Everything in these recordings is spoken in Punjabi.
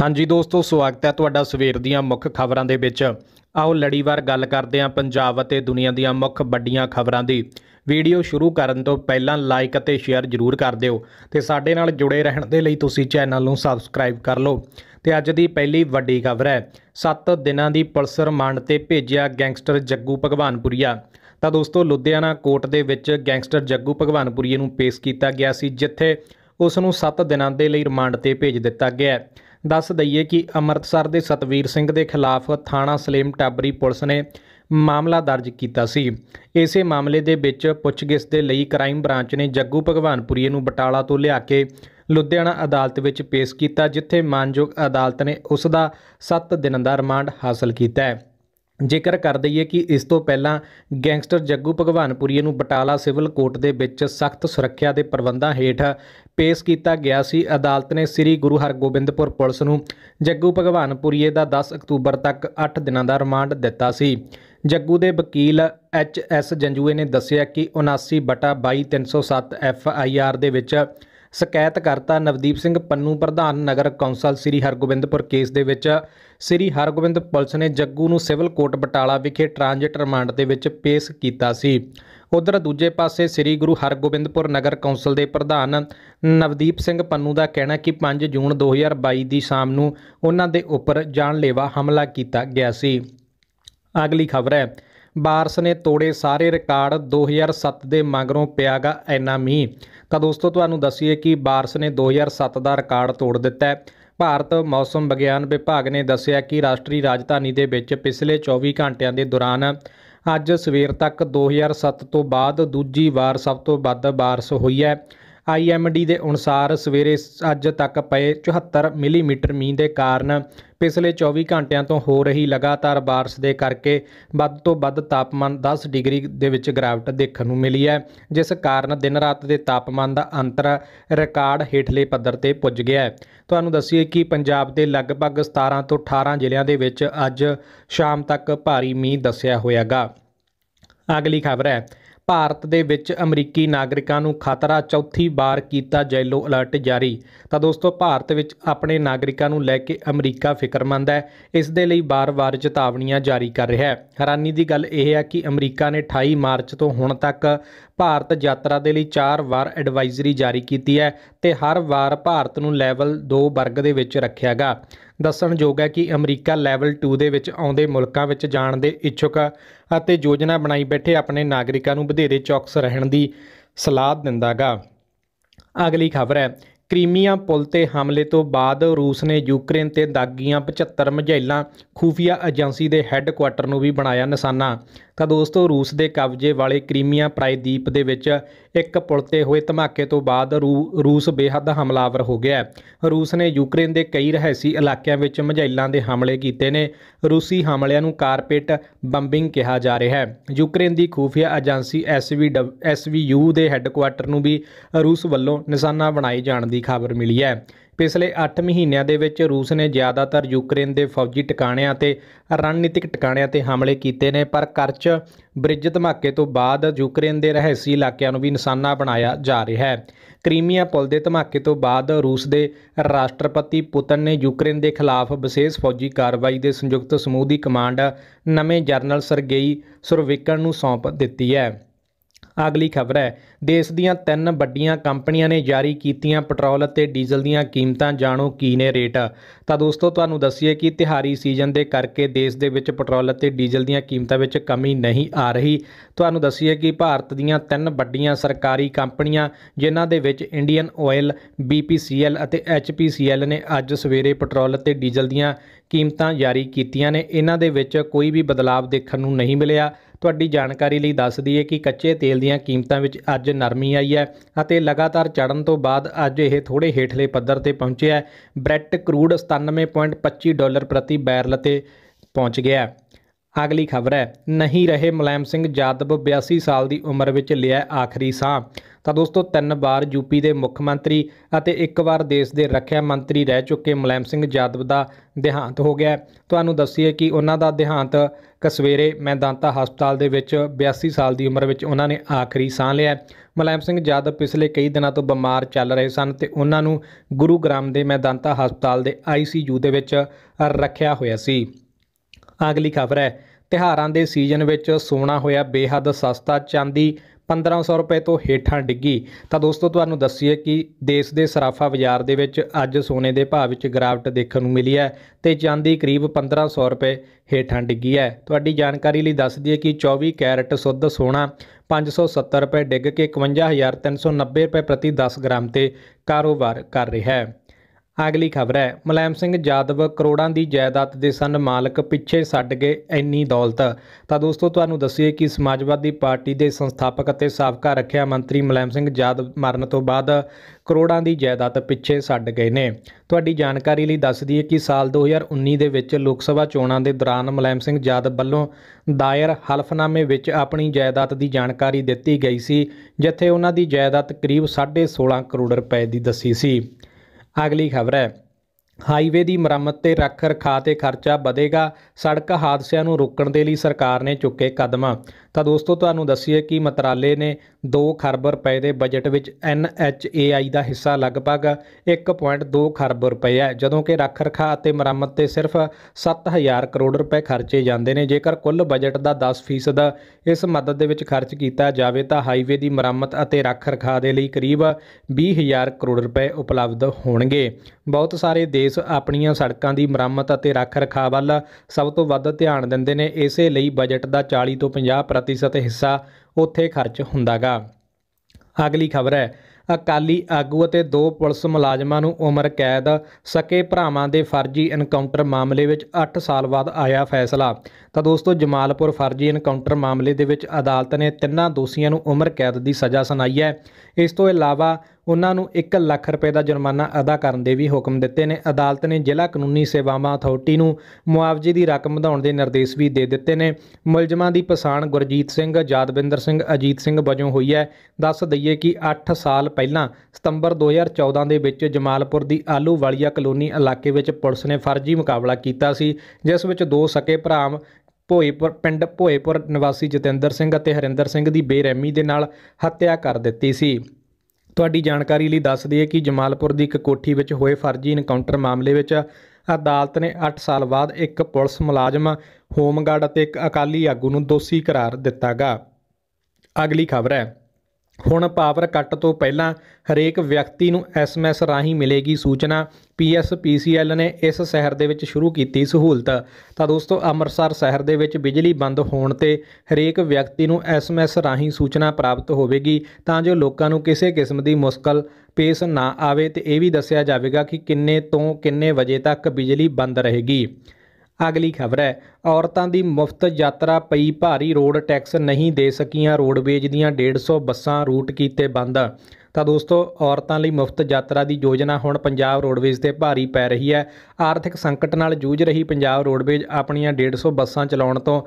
ਹਾਂਜੀ ਦੋਸਤੋ ਸਵਾਗਤ ਹੈ ਤੁਹਾਡਾ ਸਵੇਰ ਦੀਆਂ ਮੁੱਖ ਖਬਰਾਂ ਦੇ ਵਿੱਚ ਆਓ ਲੜੀਵਾਰ ਗੱਲ ਕਰਦੇ ਹਾਂ ਪੰਜਾਬ ਅਤੇ ਦੁਨੀਆ ਦੀਆਂ ਮੁੱਖ ਵੱਡੀਆਂ ਖਬਰਾਂ ਦੀ ਵੀਡੀਓ ਸ਼ੁਰੂ ਕਰਨ ਤੋਂ ਪਹਿਲਾਂ ਲਾਈਕ ਅਤੇ ਸ਼ੇਅਰ ਜ਼ਰੂਰ ਕਰ ਦਿਓ ਤੇ ਸਾਡੇ ਨਾਲ ਜੁੜੇ ਰਹਿਣ ਦੇ ਲਈ ਤੁਸੀਂ ਚੈਨਲ ਨੂੰ ਸਬਸਕ੍ਰਾਈਬ ਕਰ ਲਓ ਤੇ ਅੱਜ ਦੀ ਪਹਿਲੀ ਵੱਡੀ ਖਬਰ ਹੈ 7 ਦਿਨਾਂ ਦੀ ਪੁਲਿਸ ਰਿਮਾਂਡ ਤੇ ਭੇਜਿਆ ਗੈਂਗਸਟਰ ਜੱਗੂ ਭਗਵਾਨਪੁਰੀਆ ਤਾਂ ਦੋਸਤੋ ਲੁਧਿਆਣਾ ਕੋਰਟ ਦੇ ਵਿੱਚ ਗੈਂਗਸਟਰ ਜੱਗੂ ਭਗਵਾਨਪੁਰੀਏ ਨੂੰ ਪੇਸ਼ ਕੀਤਾ ਗਿਆ ਸੀ ਜਿੱਥੇ ਉਸ ਨੂੰ 7 ਦਿਨਾਂ ਦੇ ਲਈ ਰਿਮਾਂਡ ਤੇ ਭੇਜ ਦਿੱਤਾ ਗਿਆ ਹੈ ਦੱਸ ਦਈਏ ਕਿ ਅੰਮ੍ਰਿਤਸਰ ਦੇ ਸਤਵੀਰ ਸਿੰਘ ਦੇ ਖਿਲਾਫ ਥਾਣਾ ਸਲੇਮ ਟਾਬਰੀ ਪੁਲਿਸ ਨੇ ਮਾਮਲਾ ਦਰਜ ਕੀਤਾ ਸੀ ਇਸੇ ਮਾਮਲੇ ਦੇ ਵਿੱਚ ਪੁੱਛਗਿੱਛ ਦੇ ਲਈ ਕ੍ਰਾਈਮ ਬ੍ਰਾਂਚ ਨੇ ਜੱਗੂ ਭਗਵਾਨਪੁਰੀਏ ਨੂੰ ਬਟਾਲਾ ਤੋਂ ਲਿਆ ਕੇ ਲੁਧਿਆਣਾ ਅਦਾਲਤ ਵਿੱਚ ਪੇਸ਼ ਕੀਤਾ ਜਿੱਥੇ ਮਾਨਯੋਗ ਅਦਾਲਤ ਨੇ ਉਸ ਦਾ 7 ਦਿਨਾਂ ਦਾ ਰਿਮਾਂਡ ਹਾਸਲ ਕੀਤਾ ਹੈ ਜੇਕਰ ਕਰ ਦਈਏ ਕਿ ਇਸ ਤੋਂ ਪਹਿਲਾਂ ਗੈਂਗਸਟਰ ਜੱਗੂ ਭਗਵਾਨਪੁਰੀਏ ਨੂੰ ਬਟਾਲਾ ਸਿਵਲ ਕੋਰਟ ਦੇ ਵਿੱਚ ਸਖਤ ਸੁਰੱਖਿਆ ਦੇ ਪ੍ਰਬੰਧਾਂ ਹੇਠ ਪੇਸ਼ ਕੀਤਾ ਗਿਆ ਸੀ ਅਦਾਲਤ ਨੇ ਸ੍ਰੀ ਗੁਰੂ ਹਰਗੋਬਿੰਦਪੁਰ ਪੁਲਿਸ ਨੂੰ ਜੱਗੂ ਭਗਵਾਨਪੁਰੀਏ ਦਾ 10 ਅਕਤੂਬਰ ਤੱਕ 8 ਦਿਨਾਂ ਦਾ ਰਿਮਾਂਡ ਦਿੱਤਾ ਸੀ ਜੱਗੂ ਦੇ ਵਕੀਲ ਐਚ ਐਸ ਜੰਜੂਏ ਨੇ ਦੱਸਿਆ ਕਿ 79/22307 ਐਫ ਆਈ ਆਰ ਦੇ ਵਿੱਚ ਸ਼ਿਕਾਇਤਕਰਤਾ ਨਵਦੀਪ ਸਿੰਘ ਪੰਨੂ ਪ੍ਰਧਾਨ ਨਗਰ ਕੌਂਸਲ ਸ੍ਰੀ ਹਰਗੋਬਿੰਦਪੁਰ ਕੇਸ ਦੇ ਵਿੱਚ ਸ੍ਰੀ ਹਰਗੋਬਿੰਦ ਪੁਲਿਸ ਨੇ ਜੱਗੂ ਨੂੰ ਸਿਵਲ ਕੋਰਟ ਬਟਾਲਾ ਵਿਖੇ ਟ੍ਰਾਂਜਿਟ ਰਿਮਾਂਡ ਦੇ ਵਿੱਚ ਪੇਸ਼ ਕੀਤਾ ਸੀ ਉਧਰ ਦੂਜੇ ਪਾਸੇ ਸ੍ਰੀ ਗੁਰੂ ਹਰਗੋਬਿੰਦਪੁਰ ਨਗਰ ਕੌਂਸਲ ਦੇ ਪ੍ਰਧਾਨ ਨਵਦੀਪ ਸਿੰਘ ਪੰਨੂ ਦਾ ਕਹਿਣਾ ਕਿ 5 ਜੂਨ 2022 ਦੀ ਸ਼ਾਮ ਨੂੰ ਉਹਨਾਂ ਦੇ ਉੱਪਰ ਜਾਨਲੇਵਾ ਹਮਲਾ ਕੀਤਾ ਗਿਆ ਸੀ ਅਗਲੀ ਖਬਰ ਹੈ ਬਾਰਸ ਨੇ ਤੋੜੇ ਸਾਰੇ ਰਿਕਾਰਡ 2007 ਦੇ ਮਗਰੋਂ ਪਿਆਗਾ ਐਨਾ ਮੀਂਹ ਤਾਂ ਦੋਸਤੋ ਤੁਹਾਨੂੰ ਦੱਸੀਏ ਕਿ ਬਾਰਸ ਨੇ 2007 ਦਾ ਰਿਕਾਰਡ ਤੋੜ ਦਿੱਤਾ ਹੈ ਭਾਰਤ ਮੌਸਮ ਵਿਗਿਆਨ ਵਿਭਾਗ ਨੇ ਦੱਸਿਆ ਕਿ ਰਾਸ਼ਟਰੀ ਰਾਜਧਾਨੀ ਦੇ ਵਿੱਚ ਪਿਛਲੇ 24 ਘੰਟਿਆਂ ਦੇ ਦੌਰਾਨ ਅੱਜ ਸਵੇਰ ਤੱਕ 2007 ਤੋਂ ਬਾਅਦ ਦੂਜੀ ਵਾਰ ਸਭ ਤੋਂ ਵੱਧ ਬਾਰਸ ਹੋਈ ਹੈ ਆਈਐਮਡੀ ਦੇ ਅਨੁਸਾਰ ਸਵੇਰੇ ਅੱਜ ਤੱਕ ਪਏ 74 ਮਿਲੀਮੀਟਰ ਮੀਂਹ ਦੇ ਕਾਰਨ ਪਿਛਲੇ 24 ਘੰਟਿਆਂ ਤੋਂ ਹੋ ਰਹੀ ਲਗਾਤਾਰ بارش ਦੇ ਕਰਕੇ ਵੱਧ ਤੋਂ ਵੱਧ ਤਾਪਮਾਨ 10 ਡਿਗਰੀ ਦੇ ਵਿੱਚ ਗਿਰਾਵਟ ਦੇਖਣ ਨੂੰ ਮਿਲੀ ਹੈ ਜਿਸ ਕਾਰਨ ਦਿਨ ਰਾਤ ਦੇ ਤਾਪਮਾਨ ਦਾ ਅੰਤਰ ਰਿਕਾਰਡ ਹੇਠਲੇ ਪੱਧਰ ਤੇ ਪੁੱਜ ਗਿਆ ਹੈ ਤੁਹਾਨੂੰ ਦੱਸੀਏ ਕਿ ਪੰਜਾਬ ਦੇ ਲਗਭਗ 17 ਤੋਂ 18 ਜ਼ਿਲ੍ਹਿਆਂ ਦੇ ਵਿੱਚ ਅੱਜ ਸ਼ਾਮ ਤੱਕ ਭਾਰੀ ਮੀਂਹ ਦੱਸਿਆ ਹੋਇਆਗਾ ਅਗਲੀ ਖਬਰ ਹੈ ਭਾਰਤ ਦੇ ਵਿੱਚ ਅਮਰੀਕੀ ਨਾਗਰਿਕਾਂ ਨੂੰ ਖਤਰਾ ਚੌਥੀ ਵਾਰ ਕੀਤਾ ਜੈਲੋ ਅਲਰਟ ਜਾਰੀ ਤਾਂ ਦੋਸਤੋ ਭਾਰਤ ਵਿੱਚ ਆਪਣੇ ਨਾਗਰਿਕਾਂ ਨੂੰ ਲੈ ਕੇ ਅਮਰੀਕਾ ਫਿਕਰਮੰਦ ਹੈ ਇਸ ਦੇ ਲਈ ਬਾਰ-ਬਾਰ ਚੇਤਾਵਨੀਆਂ ਜਾਰੀ ਕਰ ਰਿਹਾ ਹੈ ਹੈਰਾਨੀ ਦੀ ਗੱਲ ਇਹ ਹੈ ਕਿ ਅਮਰੀਕਾ ਨੇ 28 ਮਾਰਚ ਤੋਂ ਹੁਣ ਤੱਕ ਭਾਰਤ ਯਾਤਰਾ ਦੇ ਲਈ 4 ਵਾਰ ਐਡਵਾਈਜ਼ਰੀ ਜਾਰੀ ਕੀਤੀ ਹੈ ਤੇ ਹਰ ਵਾਰ ਭਾਰਤ ਨੂੰ ਲੈਵਲ 2 ਵਰਗ ਦੇ ਵਿੱਚ ਰੱਖਿਆਗਾ ਦੱਸਣਯੋਗ ਹੈ ਕਿ ਅਮਰੀਕਾ ਲੈਵਲ 2 ਦੇ ਵਿੱਚ ਆਉਂਦੇ ਮੁਲਕਾਂ ਵਿੱਚ ਜਾਣ ਦੇ ਇੱਛੁਕ ਅਤੇ ਯੋਜਨਾ ਬਣਾਈ ਬੈਠੇ ਆਪਣੇ ਨਾਗਰਿਕਾਂ ਨੂੰ ਵਧੇਰੇ ਚੌਕਸ ਰਹਿਣ ਦੀ ਸਲਾਹ ਦਿੰਦਾਗਾ ਅਗਲੀ ਖਬਰ ਹੈ ਕ੍ਰੀਮੀਆ ਪੁਲ ਤੇ ਹਮਲੇ ਤੋਂ ਬਾਅਦ ਰੂਸ ਨੇ ਯੂਕਰੇਨ ਤੇ ਦਾਗੀਆਂ 75 ਮਝੈਲਾਂ ਖੂਫੀਆ ਏਜੰਸੀ ਦੇ ਹੈੱਡਕੁਆਰਟਰ ਨੂੰ ਵੀ ਬਣਾਇਆ ਨਿਸ਼ਾਨਾ ਤਾਂ ਦੋਸਤੋ ਰੂਸ ਦੇ ਕਬਜ਼ੇ ਵਾਲੇ ਕ੍ਰੀਮੀਆ ਪ੍ਰਾਇਦੀਪ ਦੇ ਵਿੱਚ ਇੱਕ ਪੁਲ ਤੇ ਹੋਏ ਧਮਾਕੇ ਤੋਂ ਬਾਅਦ ਰੂਸ ਬੇਹੱਦ ਹਮਲਾਵਰ ਹੋ ਗਿਆ ਰੂਸ ਨੇ ਯੂਕਰੇਨ ਦੇ ਕਈ ਰਹਿਸੀ ਇਲਾਕਿਆਂ ਵਿੱਚ ਮਝੈਲਾਂ ਦੇ ਹਮਲੇ ਕੀਤੇ ਨੇ ਰੂਸੀ ਹਮਲਿਆਂ ਨੂੰ ਕਾਰਪੇਟ ਬੰਬਿੰਗ ਕਿਹਾ ਜਾ ਰਿਹਾ ਹੈ ਯੂਕਰੇਨ ਦੀ ਖੂਫੀਆ ਏਜੰਸੀ ਐਸਵੀਯੂ ਦੇ ਹੈੱਡਕੁਆਰਟਰ ਨੂੰ ਵੀ ਰੂਸ ਵੱਲੋਂ ਨਿਸ਼ਾਨਾ ਬਣਾਏ ਜਾਣ ਦੀ ਖਬਰ ਮਿਲੀ ਹੈ ਪਿਛਲੇ 8 ਮਹੀਨਿਆਂ ਦੇ ਵਿੱਚ ਰੂਸ ਨੇ ਜ਼ਿਆਦਾਤਰ ਯੂਕਰੇਨ ਦੇ ਫੌਜੀ ਟਿਕਾਣਿਆਂ ਤੇ ਰਣਨੀਤਿਕ ਟਿਕਾਣਿਆਂ ਤੇ ਹਮਲੇ ਕੀਤੇ ਨੇ ਪਰ ਕਰਚ ਬ੍ਰਿਜ ਧਮਾਕੇ ਤੋਂ ਬਾਅਦ ਯੂਕਰੇਨ ਦੇ ਰਹਿਸੀ ਇਲਾਕਿਆਂ ਨੂੰ ਵੀ ਨਿਸ਼ਾਨਾ ਬਣਾਇਆ ਜਾ ਰਿਹਾ ਹੈ ਕ੍ਰੀਮੀਆ ਪੁਲ ਦੇ ਧਮਾਕੇ ਤੋਂ ਬਾਅਦ ਰੂਸ ਦੇ ਰਾਸ਼ਟਰਪਤੀ ਪੁਤਨ ਨੇ ਯੂਕਰੇਨ ਦੇ ਖਿਲਾਫ ਵਿਸ਼ੇਸ਼ ਫੌਜੀ ਕਾਰਵਾਈ ਦੇ ਸੰਯੁਕਤ ਸਮੂਹ ਦੀ ਕਮਾਂਡ ਨਵੇਂ ਜਨਰਲ ਸਰਗੇਈ ਸੁਰਵਿਕਨ ਨੂੰ ਸੌਂਪ ਦਿੱਤੀ ਹੈ ਅਗਲੀ ਖਬਰ ਹੈ ਦੇਸ਼ ਦੀਆਂ ਤਿੰਨ ਵੱਡੀਆਂ ਕੰਪਨੀਆਂ ਨੇ ਜਾਰੀ ਕੀਤੀਆਂ ਪੈਟਰੋਲ ਅਤੇ ਡੀਜ਼ਲ ਦੀਆਂ ਕੀਮਤਾਂ ਜਾਣੋ ਕੀ ਨੇ ਰੇਟ ਤਾਂ ਦੋਸਤੋ ਤੁਹਾਨੂੰ ਦੱਸੀਏ ਕਿ ਤਿਹਾਰੀ ਸੀਜ਼ਨ ਦੇ ਕਰਕੇ ਦੇਸ਼ ਦੇ ਵਿੱਚ ਪੈਟਰੋਲ ਅਤੇ ਡੀਜ਼ਲ ਦੀਆਂ ਕੀਮਤਾਂ ਵਿੱਚ ਕਮੀ ਨਹੀਂ ਆ ਰਹੀ ਤੁਹਾਨੂੰ ਦੱਸੀਏ ਕਿ ਭਾਰਤ ਦੀਆਂ ਤਿੰਨ ਵੱਡੀਆਂ ਸਰਕਾਰੀ ਕੰਪਨੀਆਂ ਜਿਨ੍ਹਾਂ ਦੇ ਵਿੱਚ ਇੰਡੀਅਨ ਆਇਲ BPCL ਅਤੇ HPCL ਨੇ ਅੱਜ ਸਵੇਰੇ ਪੈਟਰੋਲ ਅਤੇ ਡੀਜ਼ਲ ਦੀਆਂ ਕੀਮਤਾਂ ਜਾਰੀ ਕੀਤੀਆਂ ਨੇ ਇਹਨਾਂ ਦੇ ਵਿੱਚ ਕੋਈ ਵੀ ਬਦਲਾਅ ਦੇਖਣ ਨੂੰ ਨਹੀਂ ਮਿਲਿਆ ਤੁਹਾਡੀ ਜਾਣਕਾਰੀ ਲਈ ਦੱਸ ਦਈਏ ਕਿ ਕੱਚੇ ਤੇਲ ਦੀਆਂ ਕੀਮਤਾਂ ਵਿੱਚ ਅੱਜ ਨਰਮੀ ਆਈ ਹੈ ਅਤੇ ਲਗਾਤਾਰ ਚੜਨ ਤੋਂ ਬਾਅਦ ਅੱਜ ਇਹ ਥੋੜੇ ਹੇਠਲੇ ਪੱਧਰ ਤੇ ਪਹੁੰਚਿਆ ਹੈ ਬ੍ਰੈਟ ਕਰੂਡ 97.25 ਡਾਲਰ ਪ੍ਰਤੀ ਬੈਰਲ ਤੇ ਪਹੁੰਚ ਗਿਆ ਅਗਲੀ ਖਬਰ ਹੈ ਨਹੀਂ ਰਹੇ ਮੁਲਾਇਮ ਸਿੰਘ ਜਾਦਵ 82 ਸਾਲ ਦੀ ਉਮਰ ਵਿੱਚ ਲਿਆ ਆਖਰੀ ਸਾਹ ਤਾਂ ਦੋਸਤੋ ਤਿੰਨ ਵਾਰ ਯੂਪੀ ਦੇ ਮੁੱਖ ਮੰਤਰੀ ਅਤੇ ਇੱਕ ਵਾਰ ਦੇਸ਼ ਦੇ ਰੱਖਿਆ ਮੰਤਰੀ ਰਹਿ ਚੁੱਕੇ ਮੁਲਾਇਮ ਸਿੰਘ ਜਾਦਵ ਦਾ ਦੇਹਾਂਤ ਹੋ ਗਿਆ ਤੁਹਾਨੂੰ ਦੱਸੀਏ ਕਿ ਉਹਨਾਂ ਦਾ ਦੇਹਾਂਤ ਕਸਵੇਰੇ ਮੈਦਾਨਤਾ ਹਸਪਤਾਲ ਦੇ ਵਿੱਚ 82 ਸਾਲ ਦੀ ਉਮਰ ਵਿੱਚ ਉਹਨਾਂ ਨੇ ਆਖਰੀ ਸਾਹ ਲਿਆ ਮੁਲਾਇਮ ਸਿੰਘ ਜਾਦਵ ਪਿਛਲੇ ਕਈ ਦਿਨਾਂ ਤੋਂ ਬਿਮਾਰ ਚੱਲ ਰਹੇ ਸਨ ਤੇ ਉਹਨਾਂ ਨੂੰ ਗੁਰੂਗ੍ਰਾਮ ਦੇ ਮੈਦਾਨਤਾ ਹਸਪਤਾਲ ਦੇ ਆਈਸੀਯੂ ਦੇ ਵਿੱਚ ਰੱਖਿਆ ਹੋਇਆ ਸੀ ਅਗਲੀ ਖਬਰ ਹੈ ਤਿਹਾਰਾਂ ਦੇ ਸੀਜ਼ਨ ਵਿੱਚ ਸੋਨਾ ਹੋਇਆ ਬੇਹੱਦ ਸਸਤਾ ਚਾਂਦੀ 1500 ਰੁਪਏ ਤੋਂ ਹੇਠਾਂ ਡਿੱਗੀ ਤਾਂ ਦੋਸਤੋ ਤੁਹਾਨੂੰ ਦੱਸੀਏ ਕਿ ਦੇਸ਼ ਦੇ ਸਰਾਫਾ ਬਾਜ਼ਾਰ ਦੇ ਵਿੱਚ ਅੱਜ ਸੋਨੇ ਦੇ ਭਾਅ ਵਿੱਚ ਗਿਰਾਵਟ ਦੇਖਣ ਨੂੰ ਮਿਲੀ ਹੈ ਤੇ ਚਾਂਦੀ ਕਰੀਬ 1500 ਰੁਪਏ ਹੇਠਾਂ ਡਿੱਗੀ ਹੈ ਤੁਹਾਡੀ ਜਾਣਕਾਰੀ ਲਈ ਦੱਸ ਦਈਏ ਕਿ 24 ਕੈਰਟ ਸੁੱਧ ਸੋਨਾ 570 ਰੁਪਏ ਡਿੱਗ ਕੇ 51390 ਰੁਪਏ ਪ੍ਰਤੀ 10 ਗ੍ਰਾਮ ਤੇ ਕਾਰੋਬਾਰ ਕਰ ਰਿਹਾ ਹੈ ਅਗਲੀ ਖਬਰ ਹੈ ਮੁਲਾਇਮ ਸਿੰਘ ਜਾਦਵ ਕਰੋੜਾਂ ਦੀ ਜਾਇਦਾਦ ਦੇ ਸਨ ਮਾਲਕ ਪਿੱਛੇ ਛੱਡ ਗਏ ਇੰਨੀ ਦੌਲਤ ਤਾਂ ਦੋਸਤੋ ਤੁਹਾਨੂੰ ਦੱਸੀਏ ਕਿ ਸਮਾਜਵਾਦੀ ਪਾਰਟੀ ਦੇ ਸੰਸਥਾਪਕ ਅਤੇ ਸਾਬਕਾ ਰੱਖਿਆ ਮੰਤਰੀ ਮੁਲਾਇਮ ਸਿੰਘ ਜਾਦਵ ਮਰਨ ਤੋਂ ਬਾਅਦ ਕਰੋੜਾਂ ਦੀ ਜਾਇਦਾਦ ਪਿੱਛੇ ਛੱਡ ਗਏ ਨੇ ਤੁਹਾਡੀ ਜਾਣਕਾਰੀ ਲਈ ਦੱਸ ਦਈਏ ਕਿ ਸਾਲ 2019 ਦੇ ਵਿੱਚ ਲੋਕ ਸਭਾ ਚੋਣਾਂ ਦੇ ਦੌਰਾਨ ਮੁਲਾਇਮ ਸਿੰਘ ਜਾਦਵ ਵੱਲੋਂ ਦਾਇਰ ਹਲਫਨਾਮੇ ਵਿੱਚ ਆਪਣੀ ਜਾਇਦਾਦ ਦੀ ਜਾਣਕਾਰੀ ਦਿੱਤੀ ਗਈ ਸੀ ਜਿੱਥੇ ਉਹਨਾਂ ਦੀ ਜਾਇਦਾਦ ਕਰੀਬ 16.5 ਕਰੋੜ ਰੁਪਏ ਦੀ ਦੱਸੀ ਸੀ ਅਗਲੀ ਖਬਰ ਹੈ ਹਾਈਵੇ ਦੀ ਮੁਰੰਮਤ ਤੇ ਰੱਖ ਰਖਾ ਤੇ ਖਰਚਾ ਵਧੇਗਾ ਸੜਕ ਹਾਦਸਿਆਂ ਨੂੰ ਰੋਕਣ ਦੇ ਲਈ ਸਰਕਾਰ ਨੇ ਚੁੱਕੇ ਕਦਮ ਤਾਂ ਦੋਸਤੋ ਤੁਹਾਨੂੰ ਦੱਸੀਏ ਕਿ ਮੰਤਰਾਲੇ ਨੇ 2 ਖਰਬ ਰੁਪਏ ਦੇ ਬਜਟ ਵਿੱਚ NHAI ਦਾ ਹਿੱਸਾ ਲਗਭਗ 1.2 ਖਰਬ ਰੁਪਏ ਹੈ ਜਦੋਂ ਕਿ ਰੱਖ ਰਖਾ ਅਤੇ ਮੁਰੰਮਤ ਤੇ ਸਿਰਫ 7000 ਕਰੋੜ ਰੁਪਏ ਖਰਚੇ ਜਾਂਦੇ ਨੇ ਜੇਕਰ ਕੁੱਲ ਬਜਟ ਦਾ 10% ਇਸ ਮਦਦ ਦੇ ਵਿੱਚ ਖਰਚ ਕੀਤਾ ਜਾਵੇ ਤਾਂ ਹਾਈਵੇ ਦੀ ਮੁਰੰਮਤ ਅਤੇ ਰੱਖ ਰਖਾ ਦੇ ਲਈ ਕਰੀਬ 20000 ਕਰੋੜ ਰੁਪਏ ਉਪਲਬਧ ਹੋਣਗੇ ਬਹੁਤ ਸਾਰੇ ਦੇਸ਼ ਆਪਣੀਆਂ ਸੜਕਾਂ ਦੀ ਮੁਰੰਮਤ ਅਤੇ ਰੱਖ ਰਖਾ ਵੱਲ ਸਭ ਤੋਂ ਵੱਧ ਧਿਆਨ ਦਿੰਦੇ ਨੇ ਇਸੇ ਲਈ ਬਜਟ ਦਾ 40 ਤੋਂ 50 12% ਹਿੱਸਾ ਉੱਥੇ ਖਰਚ ਹੁੰਦਾਗਾ ਅਗਲੀ ਖਬਰ ਹੈ ਅਕਾਲੀ ਆਗੂ ਅਤੇ ਦੋ ਪੁਲਿਸ ਮੁਲਾਜ਼ਮਾਂ ਨੂੰ ਉਮਰ ਕੈਦ ਸਕੇ ਭਰਾਵਾਂ ਦੇ ਫਰਜ਼ੀ ਐਨਕਾਊਂਟਰ ਮਾਮਲੇ ਵਿੱਚ 8 ਸਾਲ ਬਾਅਦ ਆਇਆ ਫੈਸਲਾ ਤਾਂ ਦੋਸਤੋ ਜਮਾਲਪੁਰ ਫਰਜ਼ੀ ਐਨਕਾਊਂਟਰ ਮਾਮਲੇ ਦੇ ਵਿੱਚ ਅਦਾਲਤ ਨੇ ਤਿੰਨਾਂ ਦੋਸ਼ੀਆਂ ਨੂੰ ਉਮਰ ਕੈਦ ਦੀ ਸਜ਼ਾ ਸੁਣਾਈ ਹੈ ਇਸ ਤੋਂ ਇਲਾਵਾ ਉਹਨਾਂ ਨੂੰ 1 ਲੱਖ ਰੁਪਏ ਦਾ ਜੁਰਮਾਨਾ ਅਦਾ ਕਰਨ ਦੇ ਵੀ ਹੁਕਮ ਦਿੱਤੇ ਨੇ ਅਦਾਲਤ ਨੇ ਜ਼ਿਲ੍ਹਾ ਕਾਨੂੰਨੀ ਸੇਵਾਵਾਂ ਅਥਾਰਟੀ ਨੂੰ ਮੁਆਵਜ਼ੇ ਦੀ ਰਕਮ ਵਧਾਉਣ ਦੇ ਨਿਰਦੇਸ਼ ਵੀ ਦੇ ਦਿੱਤੇ ਨੇ ਮੁਲਜ਼ਮਾਂ ਦੀ ਪਛਾਣ ਗੁਰਜੀਤ ਸਿੰਘ ਜਾਦਵਿੰਦਰ ਸਿੰਘ ਅਜੀਤ ਸਿੰਘ ਵਜੋਂ ਹੋਈ ਹੈ ਦੱਸ ਦਈਏ ਕਿ 8 ਸਾਲ ਪਹਿਲਾਂ ਸਤੰਬਰ 2014 ਦੇ ਵਿੱਚ ਜਮਾਲਪੁਰ ਦੀ ਆਲੂ ਵਾਲੀਆ ਕਲੋਨੀ ਇਲਾਕੇ ਵਿੱਚ ਪੁਲਿਸ ਨੇ ਫਰਜ਼ੀ ਮੁਕਾਬਲਾ ਕੀਤਾ ਸੀ ਜਿਸ ਵਿੱਚ ਦੋ ਸਕੇ ਭਰਾ ਭੋਏਪੁਰ ਪਿੰਡ ਭੋਏਪੁਰ ਨਿਵਾਸੀ ਜਤਿੰਦਰ ਸਿੰਘ ਅਤੇ ਹਰਿੰਦਰ ਸਿੰਘ ਦੀ ਬੇਰਹਿਮੀ ਦੇ ਨਾਲ ਹੱਤਿਆ ਕਰ ਦਿੱਤੀ ਸੀ ਤੁਹਾਡੀ ਜਾਣਕਾਰੀ ਲਈ ਦੱਸ ਦਈਏ ਕਿ ਜਮਾਲਪੁਰ ਦੀ ਇੱਕ ਕੋਠੀ ਵਿੱਚ ਹੋਏ ਫਰਜ਼ੀ ਇਨਕਾਊਂਟਰ ਮਾਮਲੇ ਵਿੱਚ ਅਦਾਲਤ ਨੇ 8 ਸਾਲ ਬਾਅਦ ਇੱਕ ਪੁਲਿਸ ਮੁਲਾਜ਼ਮ ਹੋਮਗਾਰਡ ਅਤੇ ਇੱਕ ਅਕਾਲੀ ਆਗੂ ਨੂੰ ਦੋਸ਼ੀ ਕਰਾਰ ਦਿੱਤਾਗਾ ਅਗਲੀ ਖਬਰ ਹੈ ਹੁਣ ਪਾਵਰ ਕੱਟ ਤੋਂ ਪਹਿਲਾਂ ਹਰੇਕ ਵਿਅਕਤੀ ਨੂੰ ਐਸਐਮਐਸ ਰਾਹੀਂ ਮਿਲੇਗੀ ਸੂਚਨਾ ਪੀਐਸਪੀਸੀਐਲ ਨੇ ਇਸ ਸ਼ਹਿਰ ਦੇ ਵਿੱਚ ਸ਼ੁਰੂ ਕੀਤੀ ਸਹੂਲਤ ਤਾਂ ਦੋਸਤੋ ਅੰਮ੍ਰਿਤਸਰ ਸ਼ਹਿਰ ਦੇ ਵਿੱਚ ਬਿਜਲੀ ਬੰਦ ਹੋਣ ਤੇ ਹਰੇਕ ਵਿਅਕਤੀ ਨੂੰ ਐਸਐਮਐਸ ਰਾਹੀਂ ਸੂਚਨਾ ਪ੍ਰਾਪਤ ਹੋਵੇਗੀ ਤਾਂ ਜੋ ਲੋਕਾਂ ਨੂੰ ਕਿਸੇ ਕਿਸਮ ਦੀ ਮੁਸ਼ਕਲ ਪੇਸ਼ ਨਾ ਆਵੇ ਤੇ ਇਹ ਵੀ ਦੱਸਿਆ ਜਾਵੇਗਾ ਕਿ ਕਿੰਨੇ ਤੋਂ ਕਿੰਨੇ ਵਜੇ ਤੱਕ ਬਿਜਲੀ ਬੰਦ ਰਹੇਗੀ ਅਗਲੀ ਖਬਰ ਹੈ ਔਰਤਾਂ ਦੀ ਮੁਫਤ ਯਾਤਰਾ ਪਈ ਭਾਰੀ ਰੋਡ ਟੈਕਸ ਨਹੀਂ ਦੇ ਸਕੀਆਂ ਰੋਡਵੇਜ ਦੀਆਂ 150 ਬੱਸਾਂ ਰੂਟ ਕੀਤੇ ਬੰਦ ਤਾਂ ਦੋਸਤੋ ਔਰਤਾਂ ਲਈ ਮੁਫਤ ਯਾਤਰਾ ਦੀ ਯੋਜਨਾ ਹੁਣ ਪੰਜਾਬ ਰੋਡਵੇਜ਼ ਤੇ ਭਾਰੀ ਪੈ ਰਹੀ ਹੈ ਆਰਥਿਕ ਸੰਕਟ ਨਾਲ ਜੂਝ ਰਹੀ ਪੰਜਾਬ ਰੋਡਵੇਜ਼ ਆਪਣੀਆਂ 150 ਬੱਸਾਂ ਚਲਾਉਣ ਤੋਂ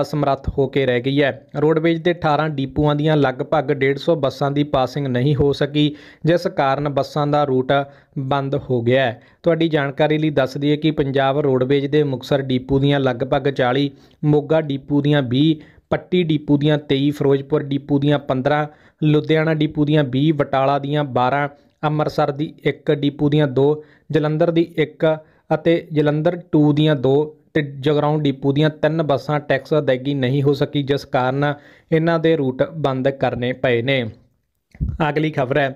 ਅਸਮਰੱਥ ਹੋ ਕੇ ਰਹਿ ਗਈ ਹੈ ਰੋਡਵੇਜ਼ ਦੇ 18 ਡੀਪੂਆਂ ਦੀਆਂ ਲਗਭਗ 150 ਬੱਸਾਂ ਦੀ ਪਾਸਿੰਗ ਨਹੀਂ ਹੋ ਸਕੀ ਜਿਸ ਕਾਰਨ ਬੱਸਾਂ ਦਾ ਰੂਟ ਬੰਦ ਹੋ ਗਿਆ ਹੈ ਤੁਹਾਡੀ ਜਾਣਕਾਰੀ ਲਈ ਦੱਸ ਦਈਏ ਕਿ ਪੰਜਾਬ ਰੋਡਵੇਜ਼ ਦੇ ਮੁਕਸਰ ਡੀਪੂ ਦੀਆਂ ਲਗਭਗ 40 ਮੋਗਾ ਡੀਪੂ ਦੀਆਂ 20 ਪੱਟੀ ਡੀਪੂ ਦੀਆਂ 23 ਫਿਰੋਜ਼ਪੁਰ ਡੀਪੂ ਦੀਆਂ 15 ਲੁਧਿਆਣਾ ਡਿਪੂ ਦੀਆਂ 20 ਬਟਾਲਾ ਦੀਆਂ 12 ਅੰਮ੍ਰਿਤਸਰ ਦੀ 1 ਡਿਪੂ ਦੀਆਂ 2 ਜਲੰਧਰ ਦੀ 1 ਅਤੇ ਜਲੰਧਰ 2 ਦੀਆਂ 2 ਤੇ ਜਗਰਾਉਂ ਡਿਪੂ ਦੀਆਂ 3 ਬੱਸਾਂ ਟੈਕਸ ਅਦਾਇਗੀ ਨਹੀਂ ਹੋ ਸਕੀ ਜਿਸ ਕਾਰਨ ਇਹਨਾਂ ਦੇ ਰੂਟ ਬੰਦ ਕਰਨੇ ਪਏ ਨੇ ਅਗਲੀ ਖਬਰ ਹੈ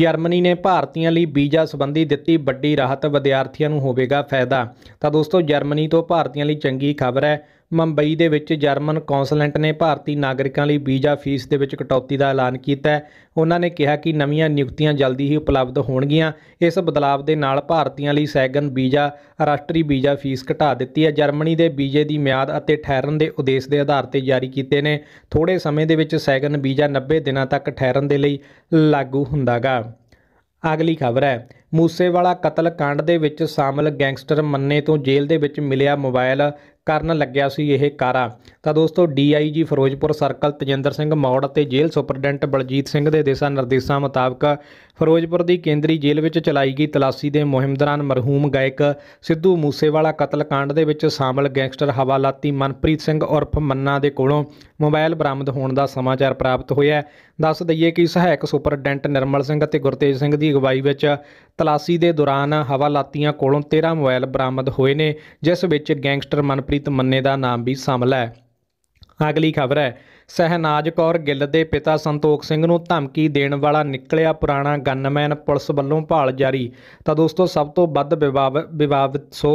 ਜਰਮਨੀ ਨੇ ਭਾਰਤੀਆਂ ਲਈ ਵੀਜ਼ਾ ਸੰਬੰਧੀ ਦਿੱਤੀ ਵੱਡੀ ਰਾਹਤ ਵਿਦਿਆਰਥੀਆਂ ਨੂੰ ਹੋਵੇਗਾ ਫਾਇਦਾ ਤਾਂ ਦੋਸਤੋ ਜਰਮਨੀ ਤੋਂ ਭਾਰਤੀਆਂ ਲਈ ਚੰਗੀ ਖਬਰ ਹੈ ਮੁੰਬਈ ਦੇ ਵਿੱਚ ਜਰਮਨ ਕੌਂਸਲੈਂਟ ਨੇ ਭਾਰਤੀ ਨਾਗਰਿਕਾਂ ਲਈ ਵੀਜ਼ਾ ਫੀਸ ਦੇ ਵਿੱਚ ਕਟੌਤੀ ਦਾ ਐਲਾਨ ਕੀਤਾ ਹੈ ਉਹਨਾਂ ਨੇ ਕਿਹਾ ਕਿ ਨਵੀਆਂ ਨਿਯੁਕਤੀਆਂ ਜਲਦੀ ਹੀ ਉਪਲਬਧ ਹੋਣਗੀਆਂ ਇਸ ਬਦਲਾਅ ਦੇ ਨਾਲ ਭਾਰਤੀਆਂ ਲਈ ਸੈਗਨ ਵੀਜ਼ਾ ਰਾਸ਼ਟਰੀ ਵੀਜ਼ਾ ਫੀਸ ਘਟਾ ਦਿੱਤੀ ਹੈ ਜਰਮਨੀ ਦੇ ਵੀਜ਼ੇ ਦੀ ਮਿਆਦ ਅਤੇ ਠਹਿਰਨ ਦੇ ਉਦੇਸ਼ ਦੇ ਆਧਾਰ ਤੇ ਜਾਰੀ ਕੀਤੇ ਨੇ ਥੋੜੇ ਸਮੇਂ ਦੇ ਵਿੱਚ ਸੈਗਨ ਵੀਜ਼ਾ 90 ਦਿਨਾਂ ਤੱਕ ਠਹਿਰਨ ਦੇ ਲਈ ਲਾਗੂ ਹੁੰਦਾਗਾ ਅਗਲੀ ਖਬਰ ਹੈ ਮੂਸੇਵਾਲਾ ਕਤਲ ਕਾਂਡ ਦੇ ਵਿੱਚ ਸ਼ਾਮਲ ਗੈਂਗਸਟਰ ਮੰਨੇ ਤੋਂ ਜੇਲ੍ਹ ਦੇ ਵਿੱਚ ਮਿਲਿਆ ਮੋਬਾਈਲ ਕਰਨ ਲੱਗਿਆ ਸੀ ਇਹ ਕਾਰਾ ਤਾਂ ਦੋਸਤੋ ਡੀਆਈਜੀ ਫਿਰੋਜ਼ਪੁਰ ਸਰਕਲ ਤਜਿੰਦਰ ਸਿੰਘ ਮੌੜ ਅਤੇ ਜੇਲ੍ਹ ਸੁਪਰਡੈਂਟ ਬਲਜੀਤ ਸਿੰਘ ਦੇ ਦਿਸ਼ਾ ਨਿਰਦੇਸ਼ਾਂ ਮੁਤਾਬਕ ਫਿਰੋਜ਼ਪੁਰ ਦੀ ਕੇਂਦਰੀ ਜੇਲ੍ਹ ਵਿੱਚ ਚਲਾਈ ਗਈ ਤਲਾਸ਼ੀ ਦੇ ਮੁਹਿੰਮ ਦੌਰਾਨ ਮਰਹੂਮ ਗਾਇਕ ਸਿੱਧੂ ਮੂਸੇਵਾਲਾ ਕਤਲकांड ਦੇ ਵਿੱਚ ਸ਼ਾਮਲ ਗੈਂਗਸਟਰ ਹਵਾਲਾਤੀ ਮਨਪ੍ਰੀਤ ਸਿੰਘ ਉਰਫ ਮੰਨਾ ਦੇ ਕੋਲੋਂ ਮੋਬਾਈਲ ਬਰਾਮਦ ਹੋਣ ਦਾ ਸਮਾਚਾਰ ਪ੍ਰਾਪਤ ਹੋਇਆ ਦੱਸ ਦਈਏ ਕਿ ਸਹਾਇਕ ਸੁਪਰਡੈਂਟ ਨਿਰਮਲ ਸਿੰਘ ਅਤੇ ਗੁਰਤੇਜ ਸਿੰਘ ਦੀ ਅਗਵਾਈ ਵਿੱਚ ਤਲਾਸੀ ਦੇ ਦੌਰਾਨ ਹਵਾਲਾਤੀਆਂ ਕੋਲੋਂ 13 ਮੋਬਾਈਲ ਬਰਾਮਦ ਹੋਏ ਨੇ ਜਿਸ ਵਿੱਚ ਗੈਂਗਸਟਰ ਮਨਪ੍ਰੀਤ ਮੰਨੇ ਦਾ ਨਾਮ ਵੀ ਸ਼ਾਮਲ ਹੈ ਅਗਲੀ ਖਬਰ ਹੈ ਸਹਿਨਾਜ ਕੌਰ ਗਿੱਲ ਦੇ ਪਿਤਾ ਸੰਤੋਖ ਸਿੰਘ ਨੂੰ ਧਮਕੀ ਦੇਣ ਵਾਲਾ ਨਿਕਲਿਆ ਪੁਰਾਣਾ ਗਨਮੈਨ ਪੁਲਿਸ ਵੱਲੋਂ ਭਾਲ ਜਾਰੀ ਤਾਂ ਦੋਸਤੋ ਸਭ ਤੋਂ ਵੱਧ ਵਿਵਾਦਿਤ show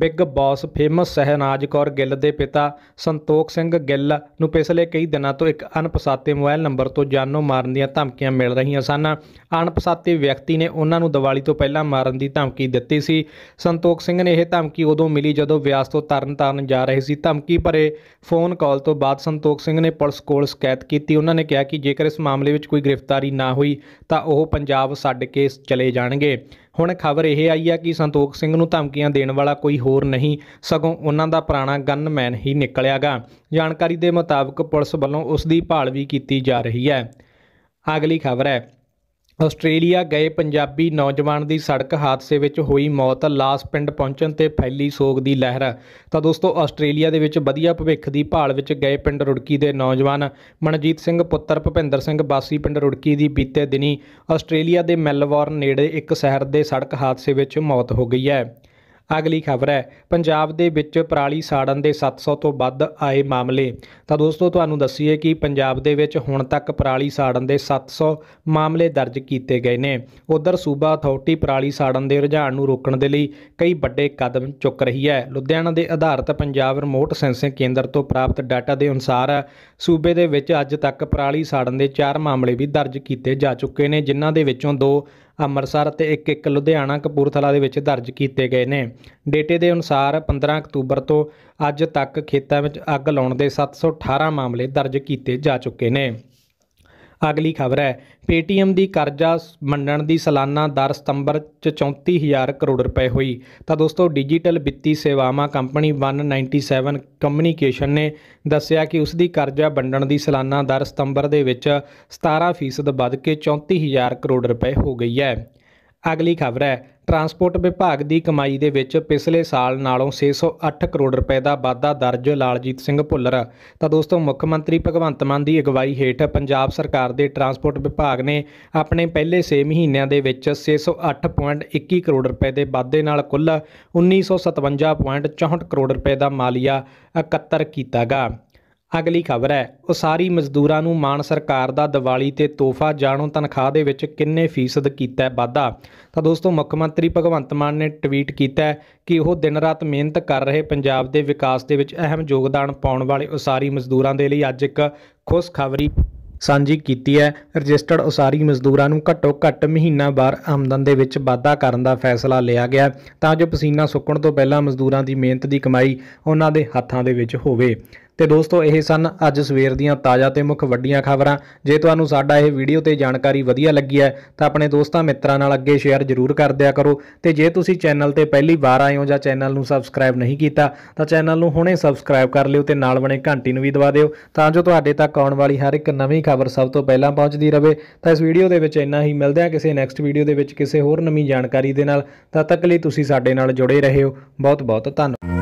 Bigg Boss famous Shehnaaz Kaur Gill ਦੇ ਪਿਤਾ ਸੰਤੋਖ ਸਿੰਘ ਗਿੱਲ ਨੂੰ ਪਿਛਲੇ ਕਈ ਦਿਨਾਂ ਤੋਂ ਇੱਕ ਅਣਪਛਾਤੇ ਮੋਬਾਈਲ ਨੰਬਰ ਤੋਂ ਜਾਨੋਂ ਮਾਰਨ ਦੀਆਂ ਧਮਕੀਆਂ ਮਿਲ ਰਹੀਆਂ ਸਨ ਅਣਪਛਾਤੇ ਵਿਅਕਤੀ ਨੇ ਉਹਨਾਂ ਨੂੰ ਦੀਵਾਲੀ ਤੋਂ ਪਹਿਲਾਂ ਮਾਰਨ ਦੀ ਧਮਕੀ ਦਿੱਤੀ ਸੀ ਸੰਤੋਖ ਸਿੰਘ ਨੇ ਇਹ ਧਮਕੀ ਉਦੋਂ ਮਿਲੀ ਜਦੋਂ ਵਿਆਸ ਤੋਂ ਤਰਨਤਾਰਨ ਜਾ ਰਹੇ ਸੀ ਧਮਕੀ ਭਰੇ ਫੋਨ ਕਾਲ ਤੋਂ ਬਾਅਦ ਸੰਤੋਖ ਸਿੰਘ ਨੇ ਪੁਲਿਸ ਕੋਲ ਸ਼ਿਕਾਇਤ ਕੀਤੀ ਉਹਨਾਂ ਨੇ ਕਿਹਾ ਕਿ ਜੇਕਰ ਇਸ ਮਾਮਲੇ ਵਿੱਚ ਕੋਈ ਗ੍ਰਿਫਤਾਰੀ ਨਾ ਹੋਈ ਤਾਂ ਉਹ ਪੰਜਾਬ ਛੱਡ ਕੇ ਚਲੇ ਜਾਣਗੇ ਹੁਣ ਖਬਰ ਇਹ ਆਈ ਹੈ ਕਿ ਸੰਤੋਖ ਸਿੰਘ ਨੂੰ ਧਮਕੀਆਂ ਦੇਣ ਵਾਲਾ ਕੋਈ ਹੋਰ ਨਹੀਂ ਸਗੋਂ ਉਹਨਾਂ ਦਾ ਪੁਰਾਣਾ ਗਨਮੈਨ ਹੀ ਨਿਕਲਿਆਗਾ ਜਾਣਕਾਰੀ ਦੇ ਮੁਤਾਬਕ ਪੁਲਿਸ ਵੱਲੋਂ ਉਸ ਦੀ ਭਾਲ ਵੀ ਕੀਤੀ ਜਾ ਰਹੀ ਹੈ ਅਗਲੀ ਖਬਰ ਹੈ ਆਸਟ੍ਰੇਲੀਆ ਗਏ ਪੰਜਾਬੀ ਨੌਜਵਾਨ ਦੀ ਸੜਕ ਹਾਦਸੇ ਵਿੱਚ ਹੋਈ ਮੌਤ ਲਾਸ ਪਿੰਡ ਪਹੁੰਚਣ ਤੇ ਫੈਲੀ ਸੋਗ ਦੀ ਲਹਿਰ ਤਾਂ ਦੋਸਤੋ ਆਸਟ੍ਰੇਲੀਆ ਦੇ ਵਿੱਚ ਵਧੀਆ ਭਵਿੱਖ ਦੀ ਭਾਲ ਵਿੱਚ ਗਏ ਪਿੰਡ ਰੁੜਕੀ ਦੇ ਨੌਜਵਾਨ ਮਨਜੀਤ ਸਿੰਘ ਪੁੱਤਰ ਭਪਿੰਦਰ ਸਿੰਘ ਬਾਸੀ ਪਿੰਡ ਰੁੜਕੀ ਦੀ ਬੀਤੇ ਦਿਨੀ ਆਸਟ੍ਰੇਲੀਆ ਦੇ ਮੈਲਬੌਰਨ ਨੇੜੇ ਇੱਕ ਸ਼ਹਿਰ ਦੇ ਸੜਕ ਹਾਦਸੇ ਵਿੱਚ ਮੌਤ ਹੋ ਗਈ ਹੈ ਅਗਲੀ ਖਬਰ ਹੈ ਪੰਜਾਬ ਦੇ ਵਿੱਚ ਪਰਾਲੀ ਸਾੜਨ ਦੇ 700 ਤੋਂ ਵੱਧ ਆਏ ਮਾਮਲੇ ਤਾਂ ਦੋਸਤੋ ਤੁਹਾਨੂੰ ਦੱਸੀਏ ਕਿ ਪੰਜਾਬ ਦੇ ਵਿੱਚ ਹੁਣ ਤੱਕ ਪਰਾਲੀ ਸਾੜਨ ਦੇ 700 ਮਾਮਲੇ ਦਰਜ ਕੀਤੇ ਗਏ ਨੇ ਉਧਰ ਸੂਬਾ ਅਥਾਰਟੀ ਪਰਾਲੀ ਸਾੜਨ ਦੇ ਰੁਝਾਨ ਨੂੰ ਰੋਕਣ ਦੇ ਲਈ ਕਈ ਵੱਡੇ ਕਦਮ ਚੁੱਕ ਰਹੀ ਹੈ ਲੁਧਿਆਣਾ ਦੇ ਆਧਾਰਿਤ ਪੰਜਾਬ ਰਿਮੋਟ ਸੈਂਸਿੰਗ ਕੇਂਦਰ ਤੋਂ ਪ੍ਰਾਪਤ ਡਾਟਾ ਦੇ ਅਨੁਸਾਰ ਸੂਬੇ ਦੇ ਵਿੱਚ ਅੱਜ ਤੱਕ ਪਰਾਲੀ ਸਾੜਨ ਦੇ 4 ਮਾਮਲੇ ਵੀ ਦਰਜ ਕੀਤੇ ਜਾ ਚੁੱਕੇ ਨੇ ਜਿਨ੍ਹਾਂ ਦੇ ਵਿੱਚੋਂ 2 ਅੰਮ੍ਰਿਤਸਰ ਤੇ ਇੱਕ ਇੱਕ ਲੁਧਿਆਣਾ ਕਪੂਰਥਲਾ ਦੇ ਵਿੱਚ ਦਰਜ ਕੀਤੇ ਗਏ ਨੇ ਡੇਟੇ ਦੇ ਅਨੁਸਾਰ 15 ਅਕਤੂਬਰ ਤੋਂ ਅੱਜ ਤੱਕ ਖੇਤਾਂ ਵਿੱਚ ਅੱਗ ਲਾਉਣ ਦੇ 718 ਮਾਮਲੇ ਦਰਜ ਕੀਤੇ ਜਾ ਚੁੱਕੇ ਨੇ ਅਗਲੀ ਖਬਰ ਹੈ ਪੇਟੀਐਮ ਦੀ ਕਰਜ਼ਾ ਮੰਨਣ ਦੀ ਸਾਲਾਨਾ ਦਰ ਸਤੰਬਰ ਚ 34000 ਕਰੋੜ ਰੁਪਏ ਹੋਈ ਤਾਂ ਦੋਸਤੋ ਡਿਜੀਟਲ ਵਿੱਤੀ ਸੇਵਾਵਾਂ ਕੰਪਨੀ 197 ਕਮਿਊਨੀਕੇਸ਼ਨ ਨੇ ਦੱਸਿਆ ਕਿ ਉਸ ਦੀ ਕਰਜ਼ਾ ਵੰਡਣ ਦੀ ਸਾਲਾਨਾ ਦਰ ਸਤੰਬਰ ਦੇ ਵਿੱਚ 17% ਵੱਧ ਕੇ 34000 ਕਰੋੜ ਰੁਪਏ ਹੋ ਗਈ ਹੈ ਅਗਲੀ ਖਬਰ ਹੈ ਟਰਾਂਸਪੋਰਟ ਵਿਭਾਗ ਦੀ ਕਮਾਈ ਦੇ ਵਿੱਚ ਪਿਛਲੇ ਸਾਲ ਨਾਲੋਂ 608 ਕਰੋੜ ਰੁਪਏ ਦਾ ਵਾਧਾ ਦਰਜ ਲਾਲਜੀਤ ਸਿੰਘ ਭੁੱਲਰ ਤਾਂ ਦੋਸਤੋ ਮੁੱਖ ਮੰਤਰੀ ਭਗਵੰਤ ਮਾਨ ਦੀ ਅਗਵਾਈ ਹੇਠ ਪੰਜਾਬ ਸਰਕਾਰ ਦੇ ਟਰਾਂਸਪੋਰਟ ਵਿਭਾਗ ਨੇ ਆਪਣੇ ਪਹਿਲੇ 6 ਮਹੀਨਿਆਂ ਦੇ ਵਿੱਚ 608.21 ਕਰੋੜ ਰੁਪਏ ਦੇ ਵਾਧੇ ਨਾਲ ਕੁੱਲ 1957.64 ਕਰੋੜ ਰੁਪਏ ਦਾ ਮਾਲੀਆ ਇਕੱਤਰ ਕੀਤਾਗਾ ਅਗਲੀ ਖਬਰ ਹੈ ਉਸਾਰੀ ਮਜ਼ਦੂਰਾਂ ਨੂੰ ਮਾਨ ਸਰਕਾਰ ਦਾ ਦੀਵਾਲੀ ਤੇ ਤੋਹਫਾ ਜਾਣੋ ਤਨਖਾਹ ਦੇ ਵਿੱਚ ਕਿੰਨੇ ਫੀਸਦ ਕੀਤਾ ਵਾਧਾ ਤਾਂ ਦੋਸਤੋ ਮੁੱਖ ਮੰਤਰੀ ਭਗਵੰਤ ਮਾਨ ਨੇ ਟਵੀਟ ਕੀਤਾ ਕਿ ਉਹ ਦਿਨ ਰਾਤ ਮਿਹਨਤ ਕਰ ਰਹੇ ਪੰਜਾਬ ਦੇ ਵਿਕਾਸ ਦੇ ਵਿੱਚ ਅਹਿਮ ਯੋਗਦਾਨ ਪਾਉਣ ਵਾਲੇ ਉਸਾਰੀ ਮਜ਼ਦੂਰਾਂ ਦੇ ਲਈ ਅੱਜ ਇੱਕ ਖੁਸ਼ ਖਬਰੀ ਸਾਂਝੀ ਕੀਤੀ ਹੈ ਰਜਿਸਟਰਡ ਉਸਾਰੀ ਮਜ਼ਦੂਰਾਂ ਨੂੰ ਘੱਟੋ ਘੱਟ ਮਹੀਨਾ ਬਾਅਦ ਆਮਦਨ ਦੇ ਵਿੱਚ ਵਾਧਾ ਕਰਨ ਦਾ ਫੈਸਲਾ ਲਿਆ ਗਿਆ ਤਾਂ ਜੋ ਪਸੀਨਾ ਸੁੱਕਣ ਤੋਂ ਪਹਿਲਾਂ ਮਜ਼ਦੂਰਾਂ ਦੀ ਮਿਹਨਤ ਦੀ ਕਮਾਈ ਉਹਨਾਂ ਦੇ ਹੱਥਾਂ ਦੇ ਵਿੱਚ ਹੋਵੇ ਤੇ ਦੋਸਤੋ ਇਹ ਸਨ ਅੱਜ ਸਵੇਰ ਦੀਆਂ ਤਾਜ਼ਾ ਤੇ ਮੁੱਖ ਵੱਡੀਆਂ ਖਬਰਾਂ ਜੇ ਤੁਹਾਨੂੰ ਸਾਡਾ ਇਹ ਵੀਡੀਓ ਤੇ ਜਾਣਕਾਰੀ ਵਧੀਆ ਲੱਗੀ ਹੈ ਤਾਂ ਆਪਣੇ ਦੋਸਤਾਂ ਮਿੱਤਰਾਂ ਨਾਲ ਅੱਗੇ ਸ਼ੇਅਰ ਜ਼ਰੂਰ ਕਰ ਦਿਆ ਕਰੋ ਤੇ ਜੇ ਤੁਸੀਂ ਚੈਨਲ ਤੇ ਪਹਿਲੀ ਵਾਰ ਆਏ ਹੋ ਜਾਂ ਚੈਨਲ ਨੂੰ ਸਬਸਕ੍ਰਾਈਬ ਨਹੀਂ ਕੀਤਾ ਤਾਂ ਚੈਨਲ ਨੂੰ ਹੁਣੇ ਸਬਸਕ੍ਰਾਈਬ ਕਰ ਲਿਓ ਤੇ ਨਾਲ ਬਣੇ ਘੰਟੀ ਨੂੰ ਵੀ ਦਬਾ ਦਿਓ ਤਾਂ ਜੋ ਤੁਹਾਡੇ ਤੱਕ ਆਉਣ ਵਾਲੀ ਹਰ ਇੱਕ ਨਵੀਂ ਖਬਰ ਸਭ ਤੋਂ ਪਹਿਲਾਂ ਪਹੁੰਚਦੀ ਰਹੇ ਤਾਂ ਇਸ ਵੀਡੀਓ ਦੇ ਵਿੱਚ ਇੰਨਾ ਹੀ ਮਿਲਦੇ ਆ ਕਿਸੇ ਨੈਕਸਟ ਵੀਡੀਓ ਦੇ ਵਿੱਚ ਕਿਸੇ ਹੋਰ ਨਵੀਂ ਜਾਣਕਾਰੀ ਦੇ ਨਾਲ ਤਦ ਤੱਕ ਲਈ ਤੁਸੀਂ ਸਾਡੇ ਨਾਲ ਜੁੜੇ ਰਹੇ ਹੋ ਬਹੁਤ ਬਹੁਤ ਧੰਨਵਾਦ